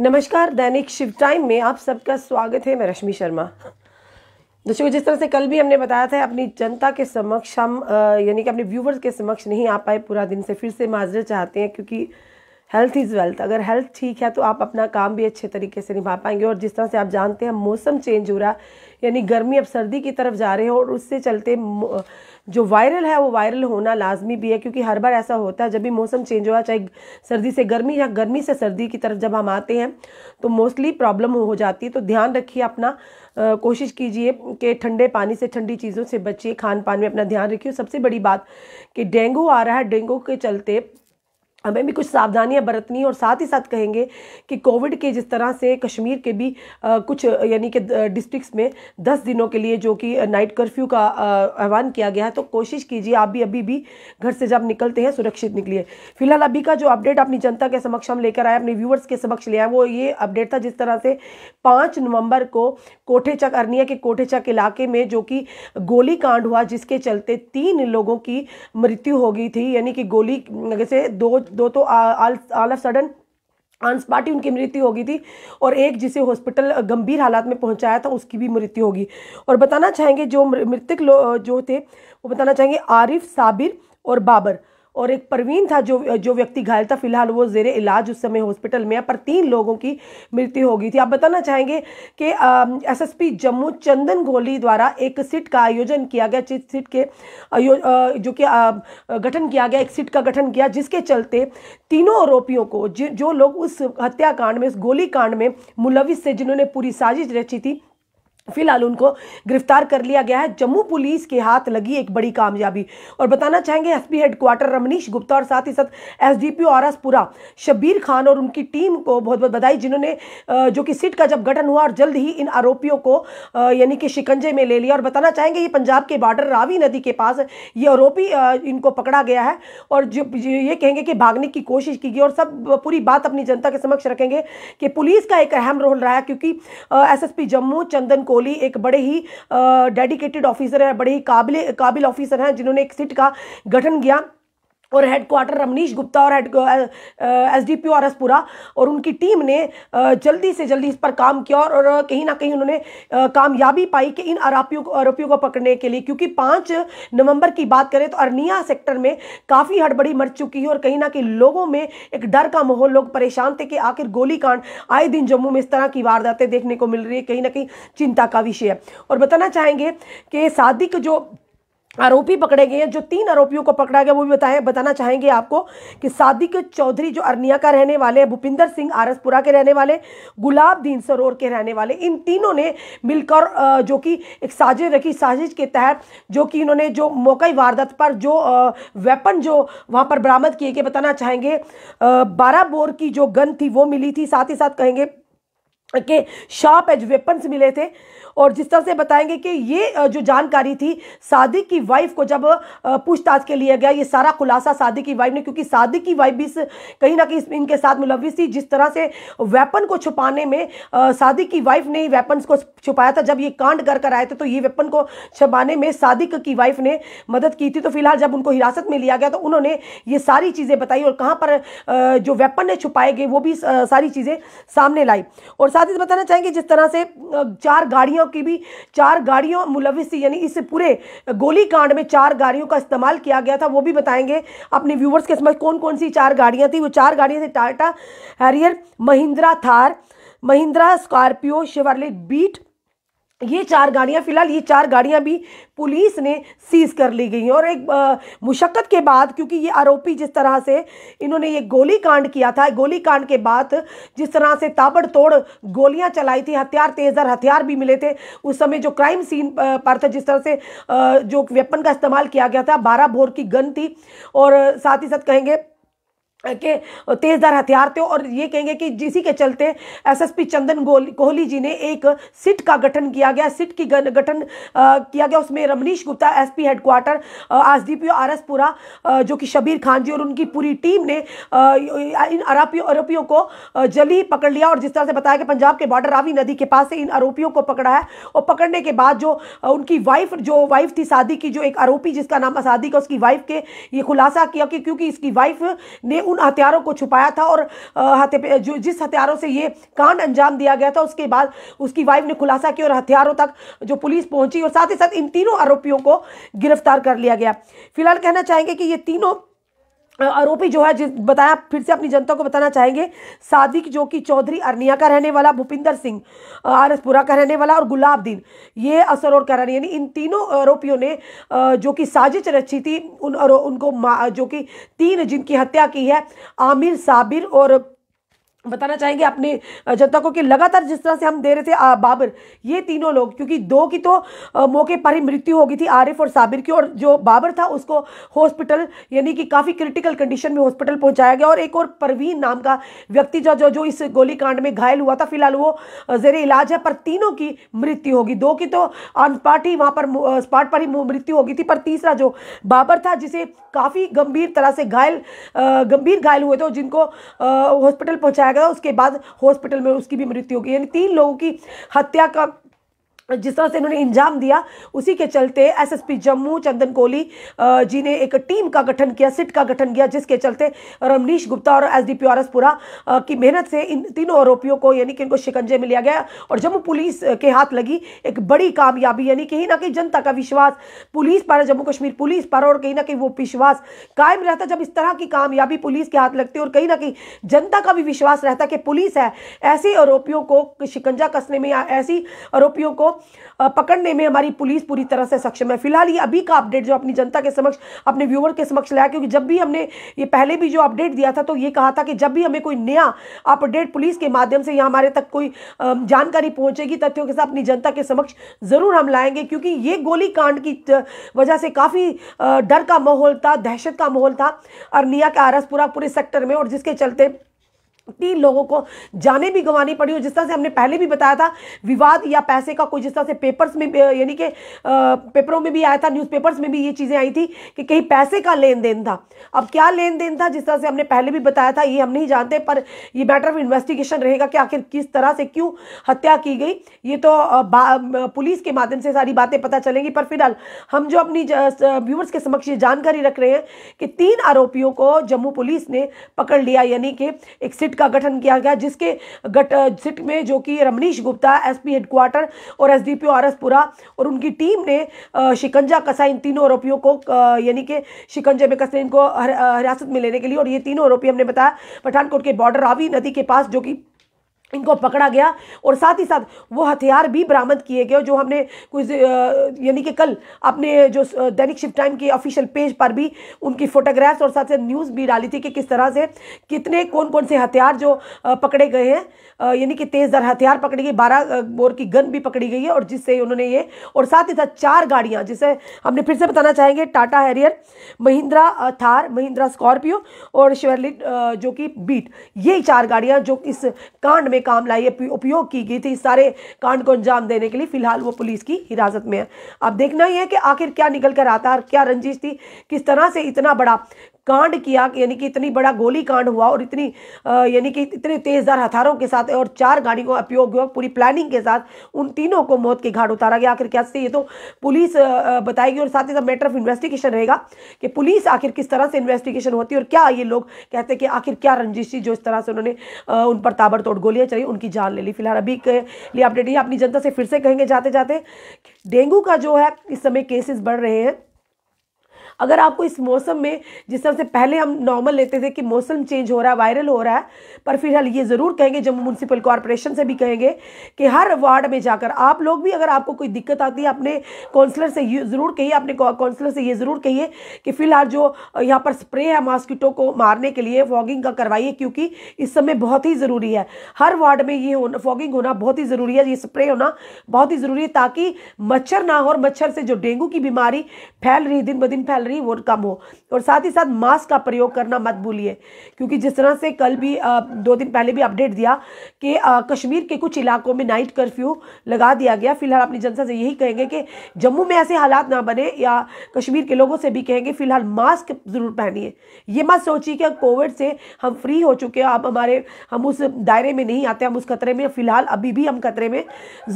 नमस्कार दैनिक शिव टाइम में आप सबका स्वागत है मैं रश्मि शर्मा दर्शकों जिस तरह से कल भी हमने बताया था अपनी जनता के समक्ष हम यानी कि अपने व्यूवर्स के समक्ष नहीं आ पाए पूरा दिन से फिर से माजरे चाहते हैं क्योंकि हेल्थ इज़ वेल्थ अगर हेल्थ ठीक है तो आप अपना काम भी अच्छे तरीके से निभा पाएंगे और जिस तरह से आप जानते हैं मौसम चेंज हो रहा है यानी गर्मी अब सर्दी की तरफ जा रहे हो और उससे चलते जो वायरल है वो वायरल होना लाजमी भी है क्योंकि हर बार ऐसा होता है जब भी मौसम चेंज हुआ चाहे सर्दी से गर्मी या गर्मी से सर्दी की तरफ जब हम आते हैं तो मोस्टली प्रॉब्लम हो जाती है तो ध्यान रखिए अपना आ, कोशिश कीजिए कि ठंडे पानी से ठंडी चीज़ों से बचिए खान पान में अपना ध्यान रखिए सबसे बड़ी बात कि डेंगू आ रहा है डेंगू के चलते हमें भी कुछ सावधानियां बरतनी और साथ ही साथ कहेंगे कि कोविड के जिस तरह से कश्मीर के भी आ, कुछ यानी कि डिस्ट्रिक्ट्स में दस दिनों के लिए जो कि नाइट कर्फ्यू का आह्वान किया गया है तो कोशिश कीजिए आप भी अभी भी घर से जब निकलते हैं सुरक्षित निकलिए फिलहाल अभी का जो अपडेट अपनी जनता के समक्ष हम लेकर आए अपने व्यूअर्स के समक्ष ले आए वो ये अपडेट था जिस तरह से पाँच नवम्बर को कोठेचक अरनिया के कोठेचक इलाके में जो कि गोली कांड हुआ जिसके चलते तीन लोगों की मृत्यु हो गई थी यानी कि गोली से दो दो तो ऑल ऑफ सडन आंस पार्टी उनकी मृत्यु हो गई थी और एक जिसे हॉस्पिटल गंभीर हालात में पहुंचाया था उसकी भी मृत्यु होगी और बताना चाहेंगे जो मृतक जो थे वो बताना चाहेंगे आरिफ साबिर और बाबर और एक परवीन था जो जो व्यक्ति घायल था फिलहाल वो जेर इलाज उस समय हॉस्पिटल में है पर तीन लोगों की मृत्यु हो गई थी आप बताना चाहेंगे कि एसएसपी जम्मू चंदन गोली द्वारा एक सिट का आयोजन किया गया जिस सिट के जो कि गठन किया गया एक सिट का गठन किया जिसके चलते तीनों आरोपियों को जो लोग उस हत्याकांड में उस गोली कांड में मुलविस से जिन्होंने पूरी साजिश रची थी फिलहाल उनको गिरफ्तार कर लिया गया है जम्मू पुलिस के हाथ लगी एक बड़ी कामयाबी और बताना चाहेंगे एसपी हेडक्वार्टर रमनीश गुप्ता और साथ ही साथ एसडीपीओ एसपुरा शब्बीर खान और उनकी टीम को बहुत बहुत बधाई जिन्होंने जो कि सिट का जब गठन हुआ और जल्द ही इन आरोपियों को यानी कि शिकंजे में ले लिया और बताना चाहेंगे ये पंजाब के बॉर्डर रावी नदी के पास ये आरोपी इनको पकड़ा गया है और जो ये कहेंगे कि भागने की कोशिश की गई और सब पूरी बात अपनी जनता के समक्ष रखेंगे कि पुलिस का एक अहम रोल रहा है क्योंकि एस जम्मू चंदन कोहली एक बड़े ही डेडिकेटेड ऑफिसर है बड़े ही काबिल काबिल ऑफिसर हैं जिन्होंने एक सिट का गठन किया और हेडक्वार्टर रमनीश गुप्ता और एस डी पी और उनकी टीम ने uh, जल्दी से जल्दी इस पर काम किया और uh, कहीं ना कहीं उन्होंने uh, कामयाबी पाई कि इन आरोपियों को आरोपियों को पकड़ने के लिए क्योंकि पाँच नवंबर की बात करें तो अरनिया सेक्टर में काफ़ी हड़बड़ी मच चुकी है और कहीं ना कहीं लोगों में एक डर का माहौल लोग परेशान थे कि आखिर गोलीकांड आए दिन जम्मू में इस तरह की वारदातें देखने को मिल रही है कहीं ना कहीं चिंता का विषय है और बताना चाहेंगे कि सादिक जो आरोपी पकड़े गए हैं जो तीन आरोपियों को पकड़ा गया वो भी बताए बताना चाहेंगे आपको कि के चौधरी जो अरनिया का रहने वाले हैं भूपिंदर सिंह आरसपुरा के रहने वाले गुलाब दीन सरोर के रहने वाले इन तीनों ने मिलकर जो कि एक साजिश रखी साजिश के तहत जो कि इन्होंने जो मौका वारदात पर जो वेपन जो वहाँ पर बरामद किए गए बताना चाहेंगे बारह बोर की जो गन थी वो मिली थी साथ ही साथ कहेंगे के शार्प एज वेपन्स मिले थे और जिस तरह से बताएंगे कि ये जो जानकारी थी सादिक की वाइफ को जब पूछताछ के लिए गया ये सारा खुलासा सादिक की वाइफ ने क्योंकि सादिक की वाइफ भी कहीं ना कहीं इनके साथ मुलविस थी जिस तरह से वेपन को छुपाने में सादिक की वाइफ ने वेपन को छुपाया था जब ये कांड कर कर आए थे तो ये वेपन को छुपाने में सादिक की वाइफ ने मदद की थी तो फिलहाल जब उनको हिरासत में लिया गया तो उन्होंने ये सारी चीज़ें बताई और कहाँ पर जो वेपन ने छुपाए गए वो भी सारी चीज़ें सामने लाई और साथ ही बताना चाहेंगे जिस तरह से चार गाड़ियाँ गाड़ियों की भी चार गाड़ियों मुलविस थी यानी इस पूरे गोली कांड में चार गाड़ियों का इस्तेमाल किया गया था वो भी बताएंगे अपने व्यूवर्स के समझ कौन कौन सी चार गाड़ियाँ थी वो चार गाड़ियाँ थी Tata Harrier Mahindra Thar Mahindra Scorpio Chevrolet Beat ये चार गाड़ियाँ फ़िलहाल ये चार गाड़ियाँ भी पुलिस ने सीज कर ली गई हैं और एक मुशक्क़त के बाद क्योंकि ये आरोपी जिस तरह से इन्होंने ये गोली कांड किया था गोली कांड के बाद जिस तरह से ताबड़तोड़ गोलियां चलाई थी हथियार तेज़र हथियार भी मिले थे उस समय जो क्राइम सीन पर था जिस तरह से जो वेपन का इस्तेमाल किया गया था बारह भोर की गन थी और साथ ही साथ कहेंगे के तेज़दार हथियार थे और ये कहेंगे कि जिसी के चलते एसएसपी चंदन कोहली जी ने एक सिट का गठन किया गया सिट की गठन किया गया उसमें रमनीश गुप्ता एसपी हेडक्वार्टर आज डी पी आरएसपुरा जो कि शबीर खान जी और उनकी पूरी टीम ने इन आरोपियों आरोपियों को जल्दी पकड़ लिया और जिस तरह से बताया कि पंजाब के बॉर्डर रावी नदी के पास से इन आरोपियों को पकड़ा है और पकड़ने के बाद जो उनकी वाइफ जो वाइफ थी शादी की जो एक आरोपी जिसका नाम आसादी का उसकी वाइफ के ये खुलासा किया कि क्योंकि इसकी वाइफ ने उन हथियारों को छुपाया था और जो जिस हथियारों से ये कांड अंजाम दिया गया था उसके बाद उसकी वाइफ ने खुलासा किया और हथियारों तक जो पुलिस पहुंची और साथ ही साथ इन तीनों आरोपियों को गिरफ्तार कर लिया गया फिलहाल कहना चाहेंगे कि ये तीनों आरोपी जो है बताया फिर से अपनी जनता को बताना चाहेंगे सादिक जो कि चौधरी अरनिया का रहने वाला भूपिंदर सिंह आरसपुरा का रहने वाला और गुलाब दीन ये असर और रहने यानी इन तीनों आरोपियों ने जो कि साजिश रची थी उन उनको जो कि तीन जिनकी हत्या की है आमिर साबिर और बताना चाहेंगे अपने जनता को कि लगातार जिस तरह से हम दे रहे थे आ, बाबर ये तीनों लोग क्योंकि दो की तो आ, मौके पर ही मृत्यु हो गई थी आरिफ और साबिर की और जो बाबर था उसको हॉस्पिटल यानी कि काफ़ी क्रिटिकल कंडीशन में हॉस्पिटल पहुंचाया गया और एक और परवीन नाम का व्यक्ति जो जो, जो इस गोलीकांड में घायल हुआ था फिलहाल वो जेर इलाज है पर तीनों की मृत्यु होगी दो की तो अनस्पाट स्पाट ही वहाँ पर स्पाट पर ही मृत्यु होगी थी पर तीसरा जो बाबर था जिसे काफ़ी गंभीर तरह से घायल गंभीर घायल हुए थे जिनको हॉस्पिटल पहुँचाया गया उसके बाद हॉस्पिटल में उसकी भी मृत्यु हो गई यानी तीन लोगों की हत्या का जिस तरह से इन्होंने इंजाम दिया उसी के चलते एसएसपी जम्मू चंदन कोहली जी ने एक टीम का गठन किया सिट का गठन किया जिसके चलते रमनीश गुप्ता और एस डी पी आरएसपुरा की मेहनत से इन तीनों आरोपियों को यानी कि इनको शिकंजे में लिया गया और जम्मू पुलिस के हाथ लगी एक बड़ी कामयाबी यानी कहीं ना कहीं जनता का विश्वास पुलिस पर जम्मू कश्मीर पुलिस पर और कहीं ना कहीं वो विश्वास कायम रहता जब इस तरह की कामयाबी पुलिस के हाथ लगती और कहीं ना कहीं जनता का भी विश्वास रहता कि पुलिस है ऐसे आरोपियों को शिकंजा कसने में या ऐसी आरोपियों को पकड़ने में हमारी पुलिस पूरी तरह से सक्षम है फिलहाल ये अभी का अपडेट जो अपनी जनता के समक्ष अपने व्यूवर के समक्ष लाया क्योंकि जब भी हमने ये पहले भी जो अपडेट दिया था तो ये कहा था कि जब भी हमें कोई नया अपडेट पुलिस के माध्यम से या हमारे तक कोई जानकारी पहुंचेगी तथ्यों के साथ अपनी जनता के समक्ष ज़रूर हम लाएंगे क्योंकि ये गोली कांड की वजह से काफ़ी डर का माहौल था दहशत का माहौल था अरनिया के आरसपुरा पूरे सेक्टर में और जिसके चलते तीन लोगों को जाने भी गंवानी पड़ी और जिस तरह से हमने पहले भी बताया था विवाद या पैसे का कोई जिस तरह से पेपर्स में यानी कि पेपरों में भी आया था न्यूज़पेपर्स में भी ये चीज़ें आई थी कि कहीं पैसे का लेन देन था अब क्या लेन देन था जिस तरह से हमने पहले भी बताया था ये हम नहीं जानते पर ये मैटर ऑफ इन्वेस्टिगेशन रहेगा कि आखिर किस तरह से क्यों हत्या की गई ये तो पुलिस के माध्यम से सारी बातें पता चलेंगी पर फिलहाल हम जो अपनी व्यूवर्स के समक्ष ये जानकारी रख रहे हैं कि तीन आरोपियों को जम्मू पुलिस ने पकड़ लिया यानी कि एक सिट का गठन किया गया जिसके गट सिट में जो कि रमनीश गुप्ता एसपी हेडक्वार्टर और एसडीपीओ आरएसपुरा और उनकी टीम ने शिकंजा कसा इन तीनों आरोपियों को यानी कि शिकंजे में कसा इनको हिरासत में लेने के लिए और ये तीनों आरोपी हमने बताया पठानकोट के बॉर्डर रावी नदी के पास जो कि इनको पकड़ा गया और साथ ही साथ वो हथियार भी बरामद किए गए जो हमने कुछ यानी कि कल अपने जो दैनिक शिव टाइम के ऑफिशियल पेज पर भी उनकी फोटोग्राफ्स और साथ साथ न्यूज़ भी डाली थी कि किस तरह से कितने कौन कौन से हथियार जो पकड़े गए हैं यानी कि तेज़ दर हथियार पकड़े गए बारह बोर की गन भी पकड़ी गई है और जिससे उन्होंने ये और साथ ही साथ चार गाड़ियाँ जिसे हमने फिर से बताना चाहेंगे टाटा हैरियर महिंद्रा थार महिंद्रा स्कॉर्पियो और शिवरलिट जो कि बीट ये चार गाड़ियाँ जो इस कांड में काम लाई उपयोग की गई थी इस सारे कांड को अंजाम देने के लिए फिलहाल वो पुलिस की हिरासत में है अब देखना ही है कि आखिर क्या निकल कर आता है क्या रंजिश थी किस तरह से इतना बड़ा कांड किया यानी कि इतनी बड़ा गोली कांड हुआ और इतनी यानी कि इतने तेजदार हथियारों के साथ और चार गाड़ी को उपयोग हुआ पूरी प्लानिंग के साथ उन तीनों को मौत के घाट उतारा गया आखिर क्या ये तो पुलिस बताएगी और साथ ही साथ मैटर ऑफ इन्वेस्टिगेशन रहेगा कि पुलिस आखिर किस तरह से इन्वेस्टिगेशन होती है और क्या ये लोग कहते हैं कि आखिर क्या रंजिश जो इस तरह से उन्होंने उन पर ताबड़तोड़ गोलियां चली उनकी जान ले ली फिलहाल अभी के लिए अपडेट ये अपनी जनता से फिर से कहेंगे जाते जाते डेंगू का जो है इस समय केसेस बढ़ रहे हैं अगर आपको इस मौसम में जिस तरह से पहले हम नॉर्मल लेते थे कि मौसम चेंज हो रहा है वायरल हो रहा है पर फिलहाल ये ज़रूर कहेंगे जम्मू म्यूनसिपल कॉरपोरेशन से भी कहेंगे कि हर वार्ड में जाकर आप लोग भी अगर आपको कोई दिक्कत आती है अपने काउंसलर से ये ज़रूर कहिए अपने काउंसलर से ये ज़रूर कहिए कि फिलहाल जो यहाँ पर स्प्रे है मॉस्किटो को मारने के लिए फॉगिंग का करवाइए क्योंकि इस समय बहुत ही ज़रूरी है हर वार्ड में ये होना फॉगिंग होना बहुत ही ज़रूरी है ये स्प्रे होना बहुत ही ज़रूरी है ताकि मच्छर ना हो और मच्छर से जो डेंगू की बीमारी फैल रही दिन ब दिन फैल रही नहीं वो कम हो और साथ ही साथ मास्क का प्रयोग करना मत भूलिए क्योंकि जिस तरह से कल भी दो दिन पहले भी अपडेट दिया कि कश्मीर के कुछ इलाकों में नाइट कर्फ्यू लगा दिया गया फिलहाल अपनी जनता से यही कहेंगे कि जम्मू में ऐसे हालात ना बने या कश्मीर के लोगों से भी कहेंगे फिलहाल मास्क ज़रूर पहनिए ये मत सोचिए कि कोविड से हम फ्री हो चुके हैं अब हमारे हम उस दायरे में नहीं आते हम उस खतरे में फिलहाल अभी भी हम खतरे में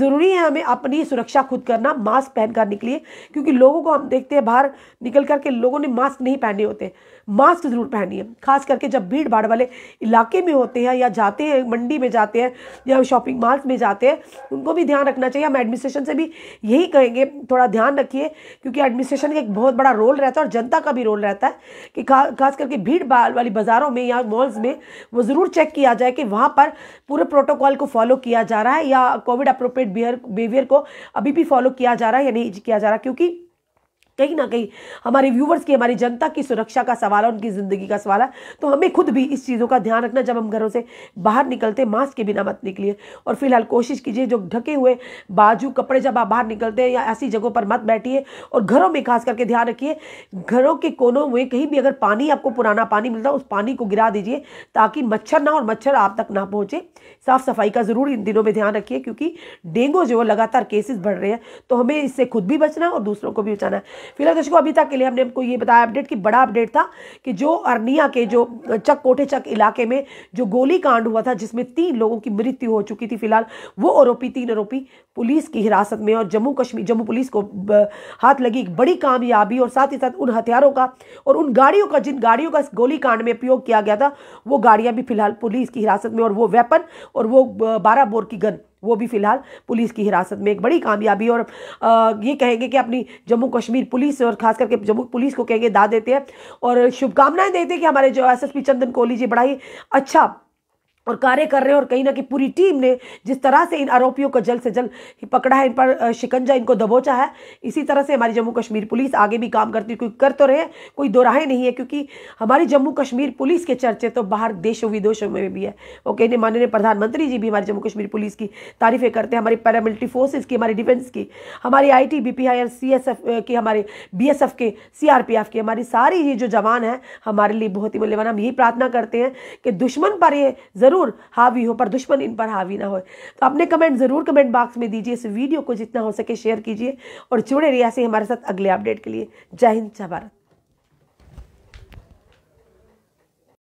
ज़रूरी है हमें अपनी सुरक्षा खुद करना मास्क पहनकर निकलिए क्योंकि लोगों को हम देखते हैं बाहर निकल करके लोगों ने मास्क नहीं पहने होते मास्क ज़रूर पहनिए खास करके जब भीड़ भाड़ वाले इलाके में होते हैं या जाते हैं मंडी में जाते हैं या शॉपिंग मॉल्स में जाते हैं उनको भी ध्यान रखना चाहिए हम एडमिनिस्ट्रेशन से भी यही कहेंगे थोड़ा ध्यान रखिए क्योंकि एडमिनिस्ट्रेशन का एक बहुत बड़ा रोल रहता है और जनता का भी रोल रहता है कि खास करके भीड़ भाड़ वाली बाज़ारों में या मॉल्स में वो ज़रूर चेक किया जाए कि वहाँ पर पूरे प्रोटोकॉल को फॉलो किया जा रहा है या कोविड अप्रोप्रिएट बिहेवियर को अभी भी फॉलो किया जा रहा है या नहीं किया जा रहा क्योंकि कहीं ना कहीं हमारे व्यूवर्स की हमारी जनता की सुरक्षा का सवाल है उनकी ज़िंदगी का सवाल है तो हमें खुद भी इस चीज़ों का ध्यान रखना जब हम घरों से बाहर निकलते मास्क के बिना मत निकलिए और फिलहाल कोशिश कीजिए जो ढके हुए बाजू कपड़े जब आप बाहर निकलते हैं या ऐसी जगहों पर मत बैठिए और घरों में खास करके ध्यान रखिए घरों के कोनों में कहीं भी अगर पानी आपको पुराना पानी मिलता है उस पानी को गिरा दीजिए ताकि मच्छर ना और मच्छर आप तक ना पहुँचे साफ़ सफाई का ज़रूर इन दिनों में ध्यान रखिए क्योंकि डेंगू जो है लगातार केसेस बढ़ रहे हैं तो हमें इससे खुद भी बचना है और दूसरों को भी बचाना है फिलहाल दर्शकों अभी तक के लिए हमने आपको ये बताया अपडेट कि बड़ा अपडेट था कि जो अरनिया के जो चक कोठे चक इलाके में जो गोली कांड हुआ था जिसमें तीन लोगों की मृत्यु हो चुकी थी फिलहाल वो आरोपी तीन आरोपी पुलिस की हिरासत में और जम्मू कश्मीर जम्मू पुलिस को हाथ लगी एक बड़ी कामयाबी और साथ ही साथ उन हथियारों का और उन गाड़ियों का जिन गाड़ियों का गोली कांड में उपयोग किया गया था वो गाड़ियाँ भी फिलहाल पुलिस की हिरासत में और वो वेपन और वो बारह बोर की गन वो भी फिलहाल पुलिस की हिरासत में एक बड़ी कामयाबी और ये कहेंगे कि अपनी जम्मू कश्मीर पुलिस और खास करके जम्मू पुलिस को कहेंगे दा देते हैं और शुभकामनाएं देते हैं कि हमारे जो एस चंदन कोहली जी बड़ा ही अच्छा और कार्य कर रहे हैं और कहीं ना कहीं पूरी टीम ने जिस तरह से इन आरोपियों को जल्द से जल्द पकड़ा है इन पर शिकंजा इनको दबोचा है इसी तरह से हमारी जम्मू कश्मीर पुलिस आगे भी काम करती क्योंकि कर तो रहे कोई दोराहे नहीं है क्योंकि हमारी जम्मू कश्मीर पुलिस के चर्चे तो बाहर देशों विदेशों में भी है वो कहने माननीय प्रधानमंत्री जी भी हमारी जम्मू कश्मीर पुलिस की तारीफें करते हैं हमारी पैरामिलिट्री फोर्सेज की हमारी डिफेंस की हमारी I T B P I C S F की हमारे बी एस एफ के सी आर पी एफ के हमारी सारी ये जो जवान हैं हमारे लिए बहुत ही मूल्यवान हम यही प्रार्थना करते हैं कि दुश्मन पर ये ज़रूर ज़रूर हावी हो पर दुश्मन इन पर हावी ना हो तो अपने कमेंट ज़रूर कमेंट बॉक्स में दीजिए इस वीडियो को जितना हो सके शेयर कीजिए और जुड़े रहिए ऐसे हमारे साथ अगले अपडेट के लिए जय हिंद जय भारत